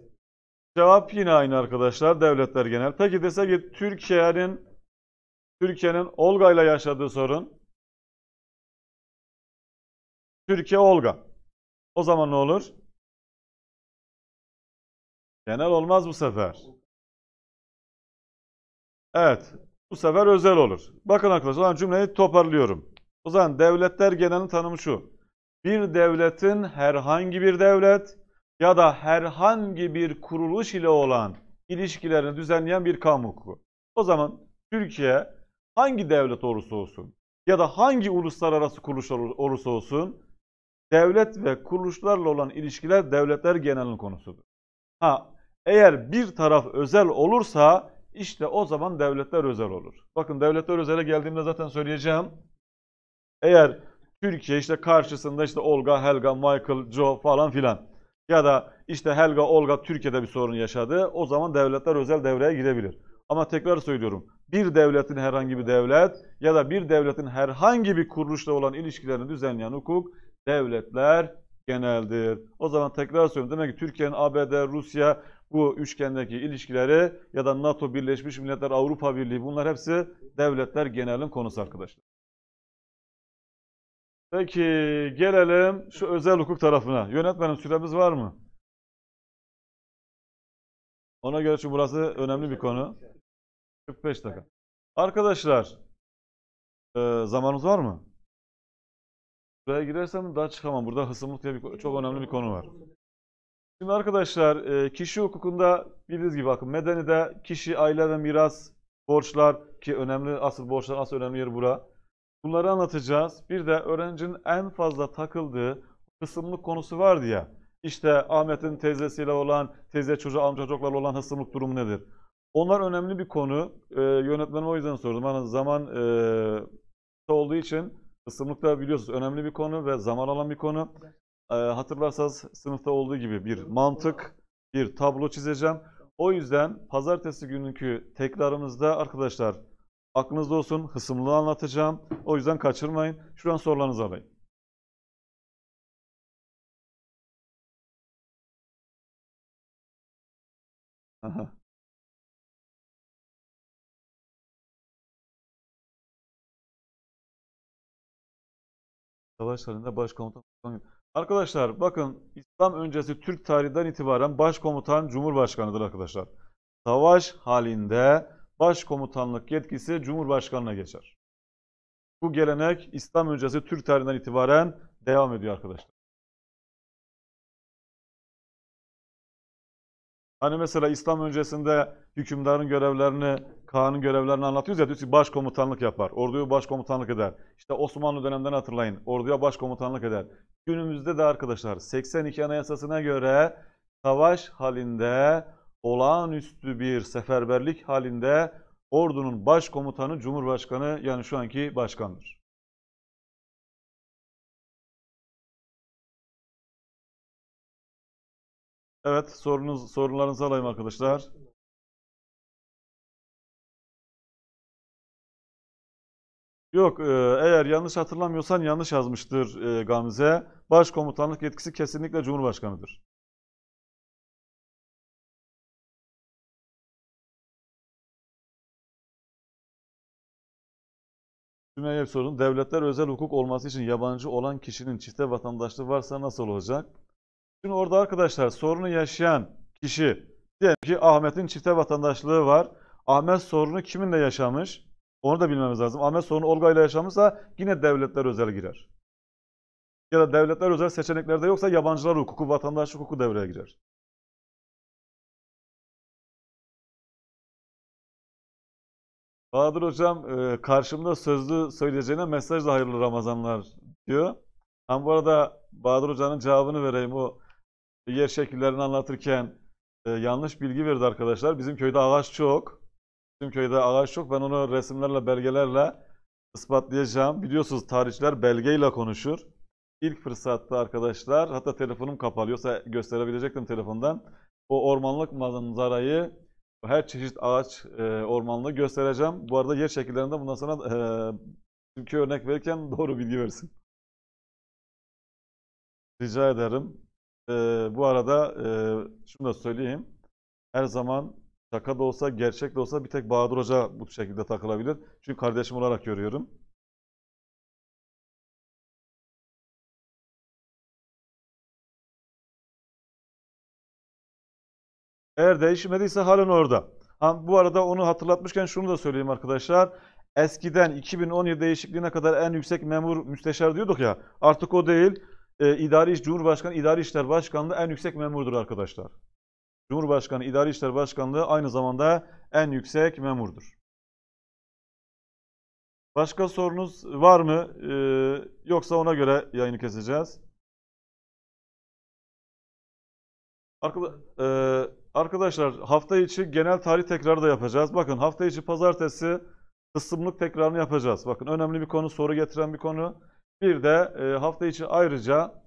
Cevap yine aynı arkadaşlar. Devletler genel. Peki desek ki Türkiye'nin Türkiye'nin Olga ile yaşadığı sorun. Türkiye Olga. O zaman ne olur? Genel olmaz bu sefer. Evet. Bu sefer özel olur. Bakın arkadaşlar cümleyi toparlıyorum. O zaman devletler genelinin tanımı şu. Bir devletin herhangi bir devlet ya da herhangi bir kuruluş ile olan ilişkilerini düzenleyen bir kamu hukuku. O zaman Türkiye hangi devlet olursa olsun ya da hangi uluslararası kuruluş olursa olsun devlet ve kuruluşlarla olan ilişkiler devletler genelinin konusudur. Ha, eğer bir taraf özel olursa işte o zaman devletler özel olur. Bakın devletler özele geldiğimde zaten söyleyeceğim. Eğer Türkiye işte karşısında işte Olga, Helga, Michael, Joe falan filan ya da işte Helga, Olga Türkiye'de bir sorun yaşadı. O zaman devletler özel devreye girebilir. Ama tekrar söylüyorum bir devletin herhangi bir devlet ya da bir devletin herhangi bir kuruluşla olan ilişkilerini düzenleyen hukuk devletler geneldir. O zaman tekrar söylüyorum. Demek ki Türkiye'nin ABD, Rusya bu üçgendeki ilişkileri ya da NATO, Birleşmiş Milletler, Avrupa Birliği bunlar hepsi devletler genelin konusu arkadaşlar. Peki gelelim şu özel hukuk tarafına. Yönetmenim süremiz var mı? Ona göre çünkü burası önemli bir konu. 45 dakika. Arkadaşlar e, zamanımız var mı? Buraya girersem daha çıkamam. Burada hısımlık diye bir, çok önemli bir konu var. Şimdi arkadaşlar e, kişi hukukunda bildiğiniz gibi bakın medeni de kişi, aile ve miras, borçlar ki önemli asıl borçlar asıl önemli yeri bura. Bunları anlatacağız. Bir de öğrencinin en fazla takıldığı hısımlık konusu var diye. İşte Ahmet'in teyzesiyle olan, teyze çocuğu, amca çocuklarla olan hısımlık durumu nedir? Onlar önemli bir konu. E, ee, yönetmenime o yüzden sordum. Hani zaman e, olduğu için sınıfta biliyorsunuz önemli bir konu ve zaman alan bir konu. E, hatırlarsanız sınıfta olduğu gibi bir mantık, bir tablo çizeceğim. O yüzden pazartesi gününkü tekrarımızda arkadaşlar aklınızda olsun hısımlı anlatacağım. O yüzden kaçırmayın. Şuradan sorularınızı alayım. Aha. Savaş halinde başkomutan. Arkadaşlar bakın İslam öncesi Türk tarihinden itibaren başkomutan cumhurbaşkanıdır arkadaşlar. Savaş halinde başkomutanlık yetkisi cumhurbaşkanına geçer. Bu gelenek İslam öncesi Türk tarihinden itibaren devam ediyor arkadaşlar. Hani mesela İslam öncesinde hükümdarın görevlerini Kaan'ın görevlerini anlatıyoruz ya diyor ki başkomutanlık yapar. orduyu başkomutanlık eder. İşte Osmanlı döneminden hatırlayın. Orduya başkomutanlık eder. Günümüzde de arkadaşlar 82 Anayasası'na göre savaş halinde olağanüstü bir seferberlik halinde ordunun başkomutanı Cumhurbaşkanı yani şu anki başkandır. Evet sorunuz sorunlarınızı alayım arkadaşlar. Yok e, eğer yanlış hatırlamıyorsan yanlış yazmıştır e, Gamze. Başkomutanlık yetkisi kesinlikle Cumhurbaşkanı'dır. Sümeyye sorun. Devletler özel hukuk olması için yabancı olan kişinin çifte vatandaşlığı varsa nasıl olacak? Şimdi orada arkadaşlar sorunu yaşayan kişi diyelim ki Ahmet'in çifte vatandaşlığı var. Ahmet sorunu kiminle yaşamış? Onu da bilmemiz lazım. Ahmet sorunu Olga ile yaşamışsa yine devletler özel girer. Ya da devletler özel seçeneklerde yoksa yabancılar hukuku, vatandaş hukuku devreye girer. Bahadır Hocam e, karşımda sözlü söyleyeceğine mesaj da hayırlı Ramazanlar diyor. Ben bu arada Bahadır Hoca'nın cevabını vereyim. O yer şekillerini anlatırken e, yanlış bilgi verdi arkadaşlar. Bizim köyde ağaç çok. Bizim köyde ağaç çok Ben onu resimlerle, belgelerle ispatlayacağım. Biliyorsunuz tarihçiler belgeyle konuşur. İlk fırsatta arkadaşlar, hatta telefonum kapalı. Yoksa gösterebilecektim telefondan. O ormanlık manzarayı, her çeşit ağaç e, ormanlığı göstereceğim. Bu arada yer şekillerinde bundan sonra e, ülke örnek verirken doğru bilgi versin. Rica ederim. E, bu arada e, şunu da söyleyeyim. Her zaman şaka da olsa, gerçek de olsa bir tek Bahadır Hoca bu şekilde takılabilir. Çünkü kardeşim olarak görüyorum. Eğer değişmediyse halen orada. Ha, bu arada onu hatırlatmışken şunu da söyleyeyim arkadaşlar. Eskiden 2017 değişikliğine kadar en yüksek memur müsteşar diyorduk ya. Artık o değil. E, İdari İş Cumhurbaşkanı İdari İşler Başkanlığı en yüksek memurdur arkadaşlar. Cumhurbaşkanı İdari İşler Başkanlığı aynı zamanda en yüksek memurdur. Başka sorunuz var mı? Ee, yoksa ona göre yayını keseceğiz. Arkada, e, arkadaşlar hafta içi genel tarih tekrarı da yapacağız. Bakın hafta içi pazartesi kısımlık tekrarını yapacağız. Bakın önemli bir konu, soru getiren bir konu. Bir de e, hafta içi ayrıca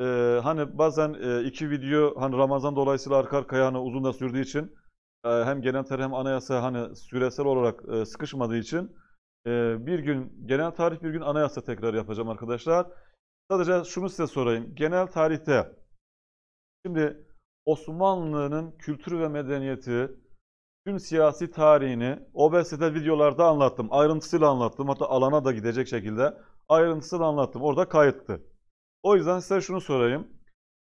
e, hani bazen e, iki video hani Ramazan dolayısıyla arka arkaya hani uzun da sürdüğü için e, hem genel tarih hem anayasa hani süresel olarak e, sıkışmadığı için e, bir gün genel tarih bir gün anayasa tekrar yapacağım arkadaşlar. Sadece şunu size sorayım. Genel tarihte şimdi Osmanlı'nın kültürü ve medeniyeti tüm siyasi tarihini OBS'de videolarda anlattım. Ayrıntısıyla anlattım. Hatta alana da gidecek şekilde ayrıntısıyla anlattım. Orada kayıttı. O yüzden size şunu sorayım.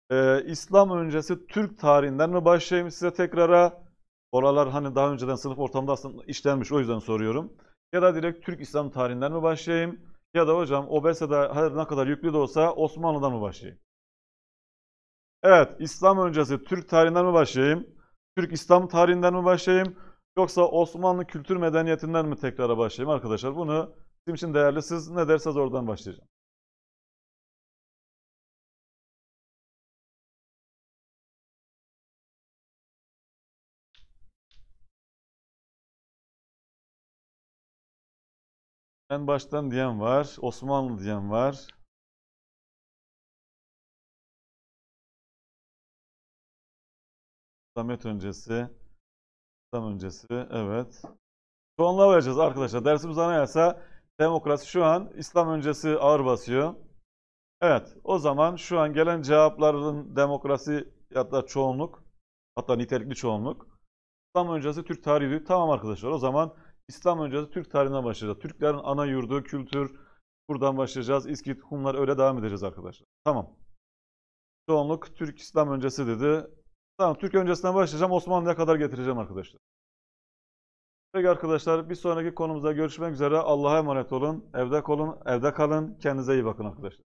Ee, İslam öncesi Türk tarihinden mi başlayayım size tekrara? Oralar hani daha önceden sınıf ortamda aslında işlenmiş o yüzden soruyorum. Ya da direkt Türk İslam tarihinden mi başlayayım? Ya da hocam OBS'de her ne kadar yüklü de olsa Osmanlı'dan mı başlayayım? Evet, İslam öncesi Türk tarihinden mi başlayayım? Türk İslam tarihinden mi başlayayım? Yoksa Osmanlı kültür medeniyetinden mi tekrara başlayayım arkadaşlar? Bunu bizim için değerli. Siz ne derseniz oradan başlayacağım. En baştan diyen var. Osmanlı diyen var. İslamiyet öncesi. İslam öncesi. Evet. Şu Çoğunluğa vereceğiz arkadaşlar. Dersimiz anayasa. Demokrasi şu an İslam öncesi ağır basıyor. Evet. O zaman şu an gelen cevapların demokrasi hatta çoğunluk hatta nitelikli çoğunluk. İslam öncesi Türk tarihi. Tamam arkadaşlar. O zaman İslam öncesi Türk tarihine başlayacağız. Türklerin ana yurdu, kültür, buradan başlayacağız. İskit, Hunlar öyle devam edeceğiz arkadaşlar. Tamam. Çoğunluk Türk İslam öncesi dedi. Tamam Türk öncesinden başlayacağım. Osmanlı'ya kadar getireceğim arkadaşlar. Peki arkadaşlar bir sonraki konumuzda görüşmek üzere. Allah'a emanet olun. Evde kalın. Evde kalın. Kendinize iyi bakın arkadaşlar.